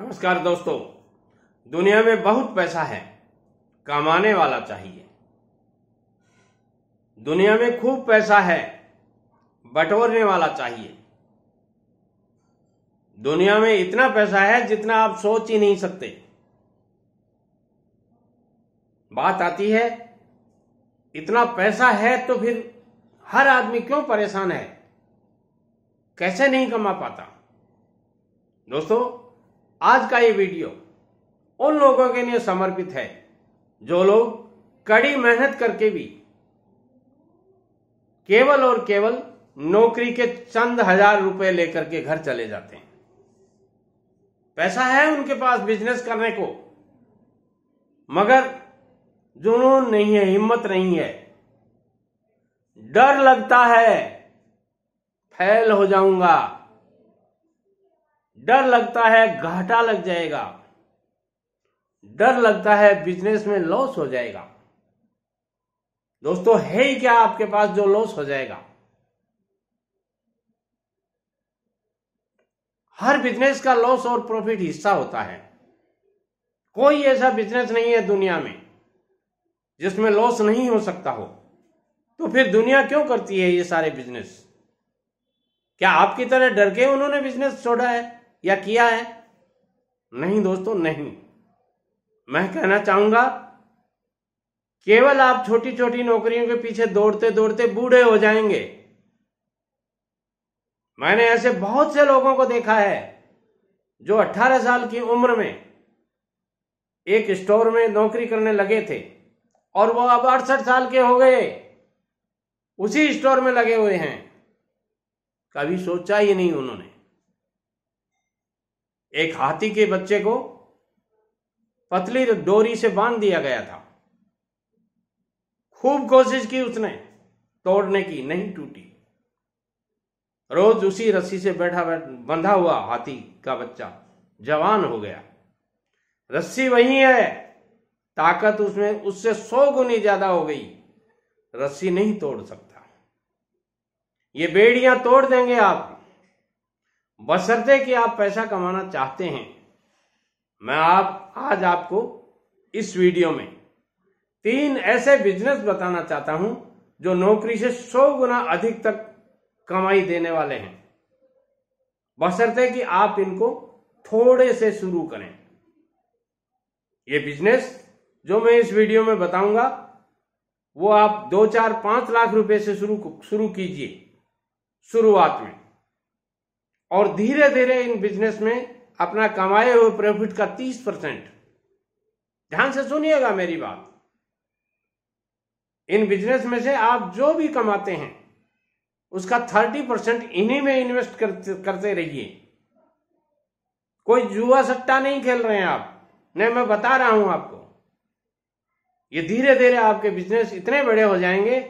नमस्कार दोस्तों दुनिया में बहुत पैसा है कमाने वाला चाहिए दुनिया में खूब पैसा है बटोरने वाला चाहिए दुनिया में इतना पैसा है जितना आप सोच ही नहीं सकते बात आती है इतना पैसा है तो फिर हर आदमी क्यों परेशान है कैसे नहीं कमा पाता दोस्तों आज का ये वीडियो उन लोगों के लिए समर्पित है जो लोग कड़ी मेहनत करके भी केवल और केवल नौकरी के चंद हजार रुपए लेकर के घर चले जाते हैं पैसा है उनके पास बिजनेस करने को मगर जुनून नहीं है हिम्मत नहीं है डर लगता है फैल हो जाऊंगा डर लगता है घाटा लग जाएगा डर लगता है बिजनेस में लॉस हो जाएगा दोस्तों है ही क्या आपके पास जो लॉस हो जाएगा हर बिजनेस का लॉस और प्रॉफिट हिस्सा होता है कोई ऐसा बिजनेस नहीं है दुनिया में जिसमें लॉस नहीं हो सकता हो तो फिर दुनिया क्यों करती है ये सारे बिजनेस क्या आपकी तरह डर के उन्होंने बिजनेस छोड़ा है या किया है नहीं दोस्तों नहीं मैं कहना चाहूंगा केवल आप छोटी छोटी नौकरियों के पीछे दौड़ते दौड़ते बूढ़े हो जाएंगे मैंने ऐसे बहुत से लोगों को देखा है जो 18 साल की उम्र में एक स्टोर में नौकरी करने लगे थे और वो अब अड़सठ साल के हो गए उसी स्टोर में लगे हुए हैं कभी सोचा ही नहीं उन्होंने एक हाथी के बच्चे को पतली डोरी से बांध दिया गया था खूब कोशिश की उसने तोड़ने की नहीं टूटी रोज उसी रस्सी से बैठा बंधा हुआ हाथी का बच्चा जवान हो गया रस्सी वही है ताकत उसमें उससे सौ गुनी ज्यादा हो गई रस्सी नहीं तोड़ सकता ये बेड़ियां तोड़ देंगे आप बशर्ते कि आप पैसा कमाना चाहते हैं मैं आप आज आपको इस वीडियो में तीन ऐसे बिजनेस बताना चाहता हूं जो नौकरी से सौ गुना अधिक तक कमाई देने वाले हैं बशर्ते कि आप इनको थोड़े से शुरू करें ये बिजनेस जो मैं इस वीडियो में बताऊंगा वो आप दो चार पांच लाख रुपए से शुरू शुरू कीजिए शुरुआत में और धीरे धीरे इन बिजनेस में अपना कमाए हुए प्रॉफिट का तीस परसेंट ध्यान से सुनिएगा मेरी बात इन बिजनेस में से आप जो भी कमाते हैं उसका थर्टी परसेंट इन्हीं में इन्वेस्ट करते करते रहिए कोई जुआ सट्टा नहीं खेल रहे हैं आप नहीं मैं बता रहा हूं आपको ये धीरे धीरे आपके बिजनेस इतने बड़े हो जाएंगे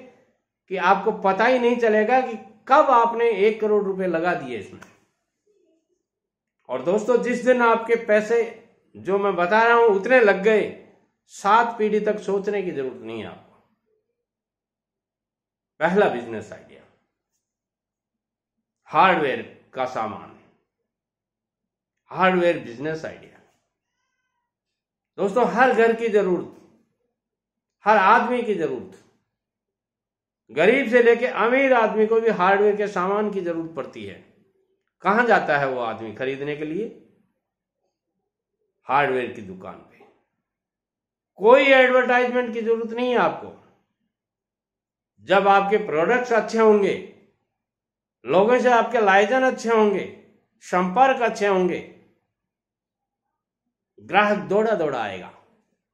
कि आपको पता ही नहीं चलेगा कि कब आपने एक करोड़ रुपए लगा दिए इसमें और दोस्तों जिस दिन आपके पैसे जो मैं बता रहा हूं उतने लग गए सात पीढ़ी तक सोचने की जरूरत नहीं है आपको पहला बिजनेस आइडिया हार्डवेयर का सामान हार्डवेयर बिजनेस आइडिया दोस्तों हर घर की जरूरत हर आदमी की जरूरत गरीब से लेकर अमीर आदमी को भी हार्डवेयर के सामान की जरूरत पड़ती है कहां जाता है वो आदमी खरीदने के लिए हार्डवेयर की दुकान पे कोई एडवर्टाइजमेंट की जरूरत नहीं है आपको जब आपके प्रोडक्ट्स अच्छे होंगे लोगों से आपके लाइजन अच्छे होंगे संपर्क अच्छे होंगे ग्राहक दौड़ा दौड़ा आएगा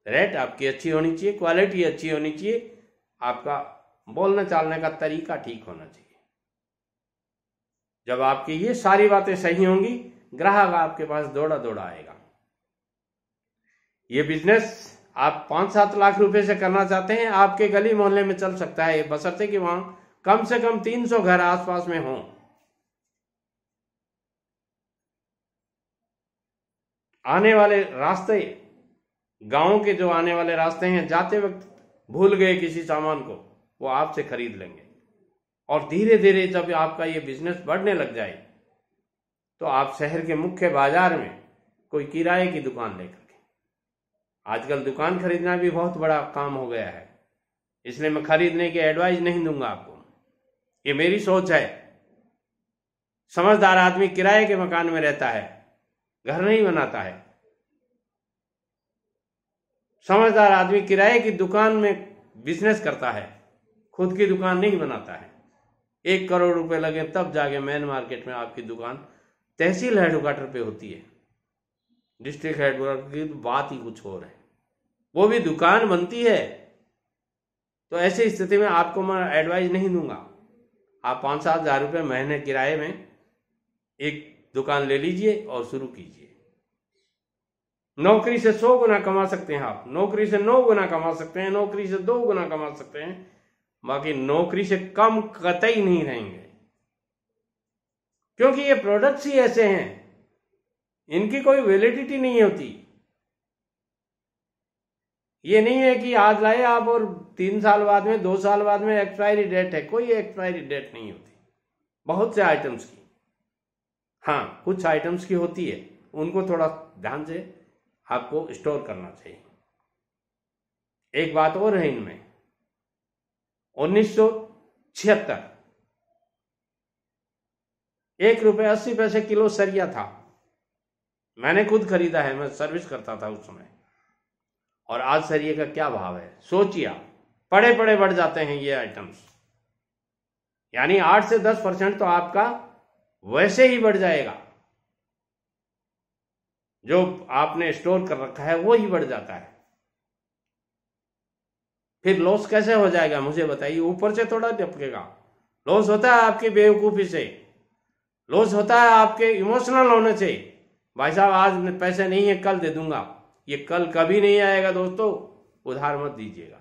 रेट आपकी अच्छी होनी चाहिए क्वालिटी अच्छी होनी चाहिए आपका बोलने चालने का तरीका ठीक होना चाहिए जब आपकी ये सारी बातें सही होंगी ग्राहक आपके पास दौड़ा दौड़ा आएगा ये बिजनेस आप पांच सात लाख रुपए से करना चाहते हैं आपके गली मोहल्ले में चल सकता है बसरते कि वहां कम से कम तीन सौ घर आसपास में हों आने वाले रास्ते गांव के जो आने वाले रास्ते हैं जाते वक्त भूल गए किसी सामान को वो आपसे खरीद लेंगे और धीरे धीरे जब आपका ये बिजनेस बढ़ने लग जाए तो आप शहर के मुख्य बाजार में कोई किराए की दुकान लेकर के आजकल दुकान खरीदना भी बहुत बड़ा काम हो गया है इसलिए मैं खरीदने की एडवाइस नहीं दूंगा आपको ये मेरी सोच है समझदार आदमी किराए के मकान में रहता है घर नहीं बनाता है समझदार आदमी किराए की दुकान में बिजनेस करता है खुद की दुकान नहीं बनाता है एक करोड़ रुपए लगे तब जाके मेन मार्केट में आपकी दुकान तहसील हेडक्वार्टर पे होती है डिस्ट्रिक्ट हेडक्वार्टर की तो बात ही कुछ और है वो भी दुकान बनती है तो ऐसी स्थिति में आपको मैं एडवाइस नहीं दूंगा आप पांच सात हजार रुपये महीने किराए में एक दुकान ले लीजिए और शुरू कीजिए नौकरी से सौ गुना कमा सकते हैं आप नौकरी से नौ गुना कमा सकते हैं नौकरी से दो गुना कमा सकते हैं बाकी नौकरी से कम कतई नहीं रहेंगे क्योंकि ये प्रोडक्ट्स ही ऐसे हैं इनकी कोई वैलिडिटी नहीं होती ये नहीं है कि आज लाए आप और तीन साल बाद में दो साल बाद में एक्सपायरी डेट है कोई एक्सपायरी डेट नहीं होती बहुत से आइटम्स की हाँ कुछ आइटम्स की होती है उनको थोड़ा ध्यान से आपको स्टोर करना चाहिए एक बात और है इनमें उन्नीस सौ छिहत्तर एक रुपये अस्सी पैसे किलो सरिया था मैंने खुद खरीदा है मैं सर्विस करता था उस समय और आज सरिये का क्या भाव है सोचिए पड़े पड़े बढ़ जाते हैं ये आइटम्स यानी आठ से दस परसेंट तो आपका वैसे ही बढ़ जाएगा जो आपने स्टोर कर रखा है वो ही बढ़ जाता है फिर लॉस कैसे हो जाएगा मुझे बताइए ऊपर से थोड़ा टपकेगा लॉस होता है आपकी बेवकूफ़ी से लॉस होता है आपके इमोशनल होने से भाई साहब आज पैसे नहीं है कल दे दूंगा ये कल कभी नहीं आएगा दोस्तों उधार मत दीजिएगा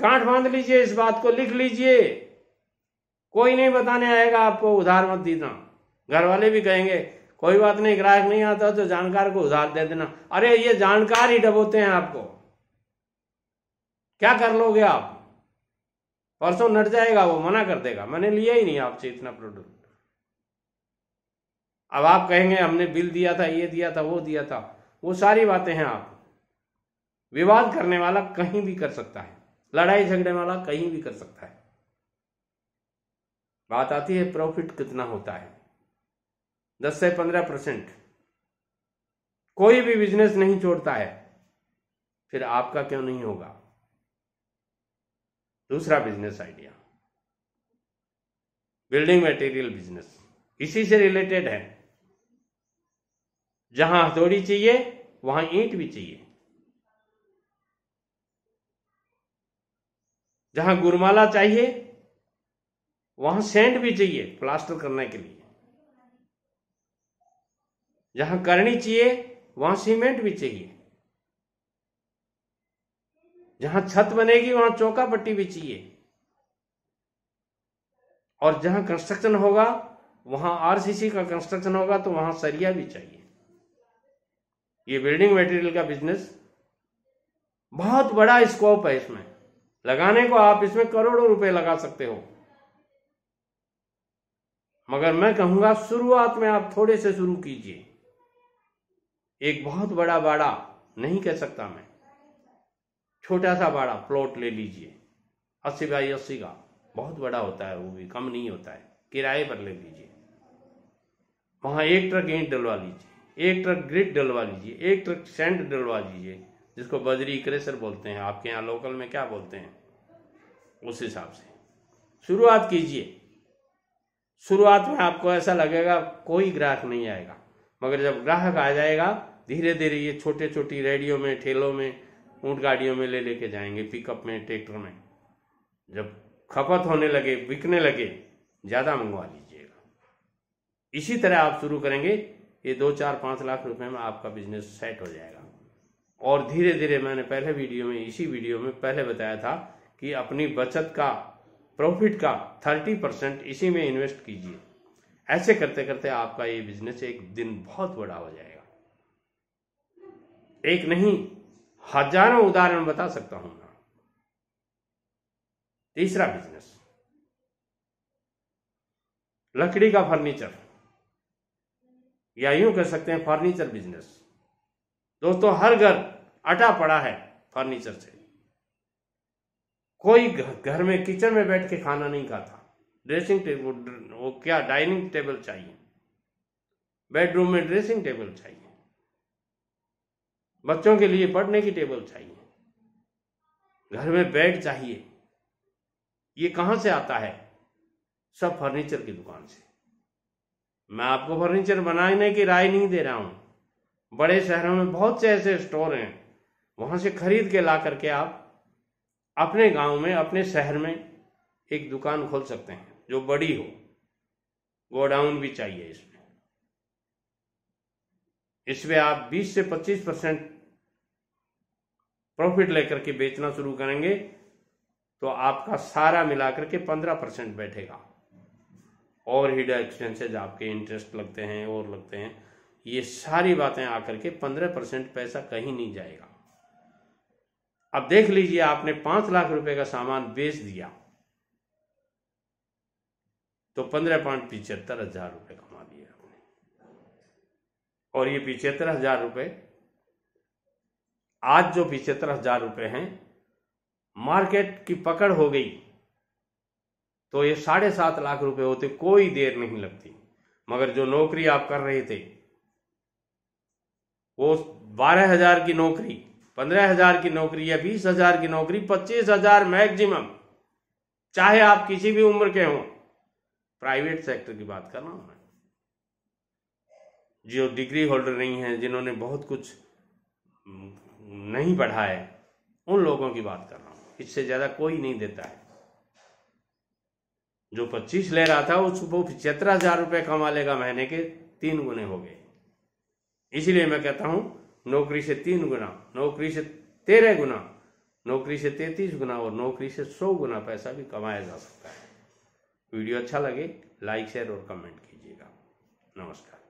गांठ बांध लीजिए इस बात को लिख लीजिए कोई नहीं बताने आएगा आपको उधार मत देना घर वाले भी कहेंगे कोई बात नहीं ग्राहक नहीं आता तो जानकार को उधार दे देना अरे ये जानकार ही डबोते हैं आपको क्या कर लोगे आप परसों नट जाएगा वो मना कर देगा मैंने लिया ही नहीं आपसे इतना प्रोडक्ट अब आप कहेंगे हमने बिल दिया था ये दिया था वो दिया था वो सारी बातें हैं आप विवाद करने वाला कहीं भी कर सकता है लड़ाई झगड़े वाला कहीं भी कर सकता है बात आती है प्रॉफिट कितना होता है दस से पंद्रह परसेंट कोई भी बिजनेस नहीं छोड़ता है फिर आपका क्यों नहीं होगा दूसरा business idea building material business इसी से रिलेटेड है जहां हथौड़ी चाहिए वहां ईंट भी चाहिए जहां गुरमाला चाहिए वहां सेंट भी चाहिए प्लास्टर करने के लिए जहां करनी चाहिए वहां सीमेंट भी चाहिए जहां छत बनेगी वहां चौका पट्टी भी चाहिए और जहां कंस्ट्रक्शन होगा वहां आरसीसी का कंस्ट्रक्शन होगा तो वहां सरिया भी चाहिए ये बिल्डिंग मटेरियल का बिजनेस बहुत बड़ा स्कोप है इसमें लगाने को आप इसमें करोड़ों रुपए लगा सकते हो मगर मैं कहूंगा शुरुआत में आप थोड़े से शुरू कीजिए एक बहुत बड़ा बाड़ा नहीं कह सकता मैं छोटा सा बड़ा प्लॉट ले लीजिए अस्सी बाई अस्सी का बहुत बड़ा होता है वो भी कम नहीं होता है किराए पर ले लीजिए वहाँ एक ट्रक ईंट डलवा लीजिए एक ट्रक ग्रिड डलवा लीजिए एक ट्रक सेंट डलवा लीजिए जिसको बजरी क्रेशर बोलते हैं आपके यहाँ लोकल में क्या बोलते हैं उस हिसाब से शुरुआत कीजिए शुरुआत में आपको ऐसा लगेगा कोई ग्राहक नहीं आएगा मगर जब ग्राहक आ जाएगा धीरे धीरे ये छोटे छोटी रेडियो में ठेलों में ऊँट गाड़ियों में ले लेके जाएंगे पिकअप में ट्रैक्टर में जब खपत होने लगे बिकने लगे ज़्यादा मंगवा लीजिएगा इसी तरह आप शुरू करेंगे ये दो चार पाँच लाख रुपए में आपका बिजनेस सेट हो जाएगा और धीरे धीरे मैंने पहले वीडियो में इसी वीडियो में पहले बताया था कि अपनी बचत का प्रॉफिट का थर्टी परसेंट इसी में इन्वेस्ट कीजिए ऐसे करते करते आपका ये बिजनेस एक दिन बहुत बड़ा हो जाएगा एक नहीं हजारों उदाहरण बता सकता हूं मैं तीसरा बिजनेस लकड़ी का फर्नीचर या यूं कह सकते हैं फर्नीचर बिजनेस दोस्तों हर घर अटा पड़ा है फर्नीचर से कोई घर में किचन में बैठ के खाना नहीं खाता ड्रेसिंग टेबल वो क्या डाइनिंग टेबल चाहिए बेडरूम में ड्रेसिंग टेबल चाहिए बच्चों के लिए पढ़ने की टेबल चाहिए घर में बेड चाहिए ये कहाँ से आता है सब फर्नीचर की दुकान से मैं आपको फर्नीचर बनाने की राय नहीं दे रहा हूं बड़े शहरों में बहुत से ऐसे स्टोर हैं वहां से खरीद के ला करके आप अपने गांव में अपने शहर में एक दुकान खोल सकते हैं जो बड़ी हो गोडाउन भी चाहिए इसमें इसमें आप 20 से 25 परसेंट प्रॉफिट लेकर के बेचना शुरू करेंगे तो आपका सारा मिलाकर के 15 परसेंट बैठेगा और हिडा एक्सपेंसेज आपके इंटरेस्ट लगते हैं और लगते हैं ये सारी बातें आकर के 15 परसेंट पैसा कहीं नहीं जाएगा अब देख लीजिए आपने पांच लाख रुपए का सामान बेच दिया तो पंद्रह पॉइंट पिचहत्तर हजार रुपए का और ये पिछहत्तर हजार रुपये आज जो पिछहत्तर हजार रुपये हैं मार्केट की पकड़ हो गई तो ये साढ़े सात लाख रुपए होते कोई देर नहीं लगती मगर जो नौकरी आप कर रहे थे वो बारह हजार की नौकरी पंद्रह हजार की नौकरी या बीस हजार की नौकरी पच्चीस हजार मैक्सिमम चाहे आप किसी भी उम्र के हों प्राइवेट सेक्टर की बात कर रहा हूं मैं जो डिग्री होल्डर नहीं हैं जिन्होंने बहुत कुछ नहीं पढ़ा है उन लोगों की बात कर रहा हूँ इससे ज़्यादा कोई नहीं देता है जो पच्चीस ले रहा था उस वो पचहत्तर हजार रुपये कमा लेगा महीने के तीन गुने हो गए इसीलिए मैं कहता हूँ नौकरी से तीन गुना नौकरी से तेरह गुना नौकरी से तैतीस गुना और नौकरी से सौ गुना पैसा भी कमाया जा सकता है वीडियो अच्छा लगे लाइक शेयर और कमेंट कीजिएगा नमस्कार